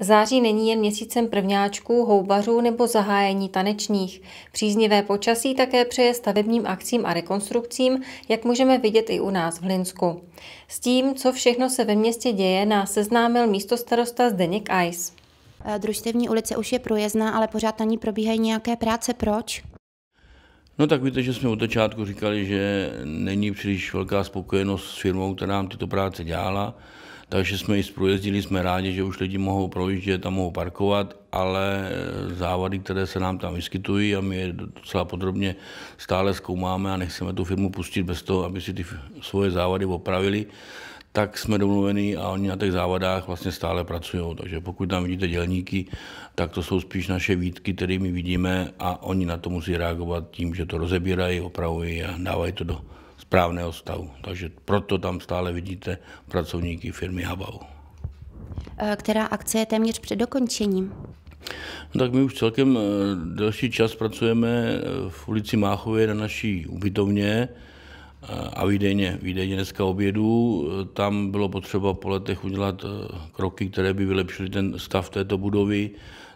Září není jen měsícem prvňáčků, houbařů nebo zahájení tanečních. Příznivé počasí také přeje stavebním akcím a rekonstrukcím, jak můžeme vidět i u nás v Hlinsku. S tím, co všechno se ve městě děje, nás seznámil místostarosta Zdeněk Ais. Eh, družstevní ulice už je projezdná, ale pořád na ní probíhají nějaké práce. Proč? No tak víte, že jsme od začátku říkali, že není příliš velká spokojenost s firmou, která nám tyto práce dělala takže jsme i zprojezdili, jsme rádi, že už lidi mohou projíždět a mohou parkovat, ale eh, závady, které se nám tam vyskytují a my je docela podrobně stále zkoumáme a nechceme tu firmu pustit bez toho, aby si ty svoje závady opravili, tak jsme domluveni a oni na těch závadách vlastně stále pracují. Takže pokud tam vidíte dělníky, tak to jsou spíš naše výtky, které my vidíme a oni na to musí reagovat tím, že to rozebírají, opravují a dávají to do správného stavu. Takže proto tam stále vidíte pracovníky firmy Habau. Eh, která akce je téměř před dokončením? No tak my už celkem eh, delší čas pracujeme eh, v ulici Máchově na naší ubytovně a výdejně, výdejně dneska obědu. Tam bylo potřeba po letech udělat kroky, které by vylepšily ten stav této budovy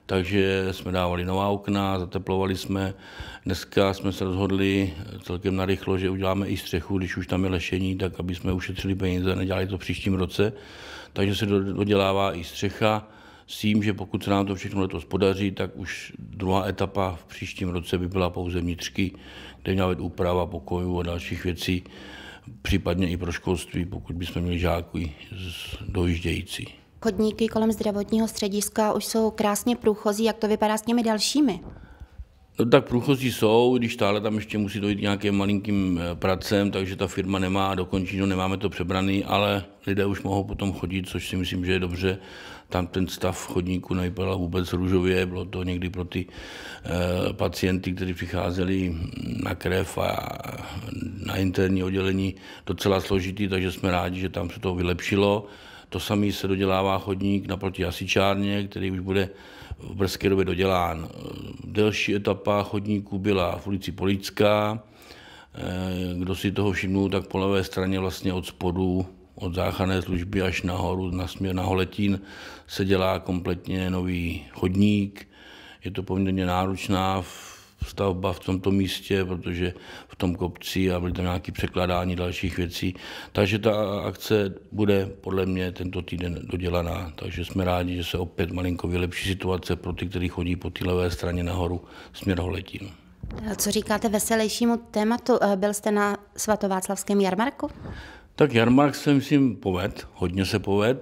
takže jsme dávali nová okna, zateplovali jsme. Dneska jsme se rozhodli celkem narychlo, že uděláme i střechu, když už tam je lešení, tak aby jsme ušetřili peníze, nedělali to v příštím roce. Takže se dodělává i střecha s tím, že pokud se nám to všechno letos podaří, tak už druhá etapa v příštím roce by byla pouze vnitřky, kde měla být úprava pokojů a dalších věcí, případně i pro školství, pokud bychom měli žáky dojíždějící chodníky kolem zdravotního střediska už jsou krásně průchozí. Jak to vypadá s těmi dalšími? No tak průchozí jsou, když stále tam ještě musí dojít nějakým malinkým eh, pracem, takže ta firma nemá dokončeno, nemáme to přebraný, ale lidé už mohou potom chodit, což si myslím, že je dobře. Tam ten stav chodníku nevypadal vůbec růžově, bylo to někdy pro ty eh, pacienty, kteří přicházeli na krev a na interní oddělení docela složitý, takže jsme rádi, že tam se to vylepšilo. To samé se dodělává chodník naproti hasičárně, který už bude v brzké době dodělán. Delší etapa chodníků byla v ulici Polická. Eh, kdo si toho všimnul, tak po levé straně vlastně od spodu, od záchranné služby až nahoru, na směr na Holetín, se dělá kompletně nový chodník. Je to poměrně náročná v stavba v tomto místě, protože v tom kopci a byly tam nějaké překládání dalších věcí. Takže ta akce bude podle mě tento týden dodělaná, takže jsme rádi, že se opět malinko vylepší situace pro ty, kteří chodí po té levé straně nahoru směr Holetín. Co říkáte veselějšímu tématu? Eh, byl jste na svatováclavském jarmarku? Tak jarmark jsem si povedl, hodně se povedl.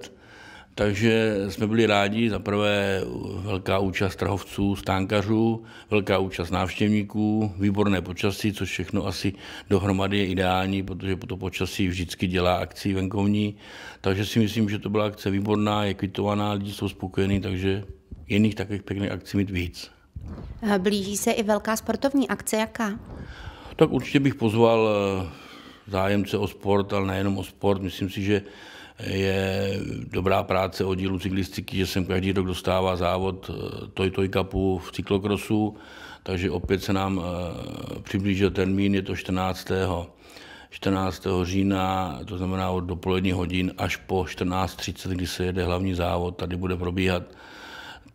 Takže jsme byli rádi, za prvé velká účast trhovců, stánkařů, velká účast návštěvníků, výborné počasí, což všechno asi dohromady je ideální, protože po to počasí vždycky dělá akci venkovní. Takže si myslím, že to byla akce výborná, je kvitovaná, lidi jsou spokojení, takže jiných takových pěkných akcí mít víc. Eh, blíží se i velká sportovní akce, jaká? Tak určitě bych pozval eh, zájemce o sport, ale nejenom o sport. Myslím si, že je dobrá práce oddílu cyklistiky, že sem každý rok dostává závod Toj eh, Toj Cupu v cyklokrosu, takže opět se nám eh, přiblížil termín, je to 14. 14. října, to znamená od dopolední hodin až po 14.30, kdy se jede hlavní závod, tady bude probíhat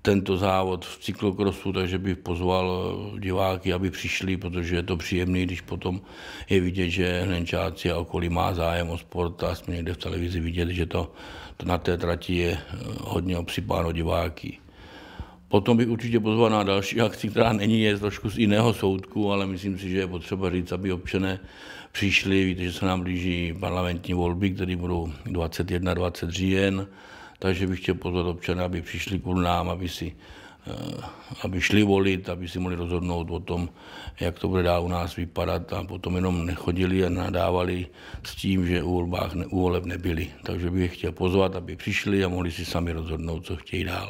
tento závod v cyklokrosu, takže bych pozval eh, diváky, aby přišli, protože je to příjemné, když potom je vidět, že Hlenčáci a okolí má zájem o sport a jsme někde v televizi vidět, že to, to na té trati je eh, hodně obsypáno diváky. Potom bych určitě pozval na další akci, která není, je trošku z jiného soudku, ale myslím si, že je potřeba říct, aby občané přišli. Víte, že se nám blíží parlamentní volby, které budou 21-20 říjen. Takže bych chtěl pozvat občany, aby přišli k nám, aby si eh, aby šli volit, aby si mohli rozhodnout o tom, jak to bude dál u nás vypadat a potom jenom nechodili a nadávali s tím, že u, volbách, u voleb nebyli. Takže bych je chtěl pozvat, aby přišli a mohli si sami rozhodnout, co chtějí dál.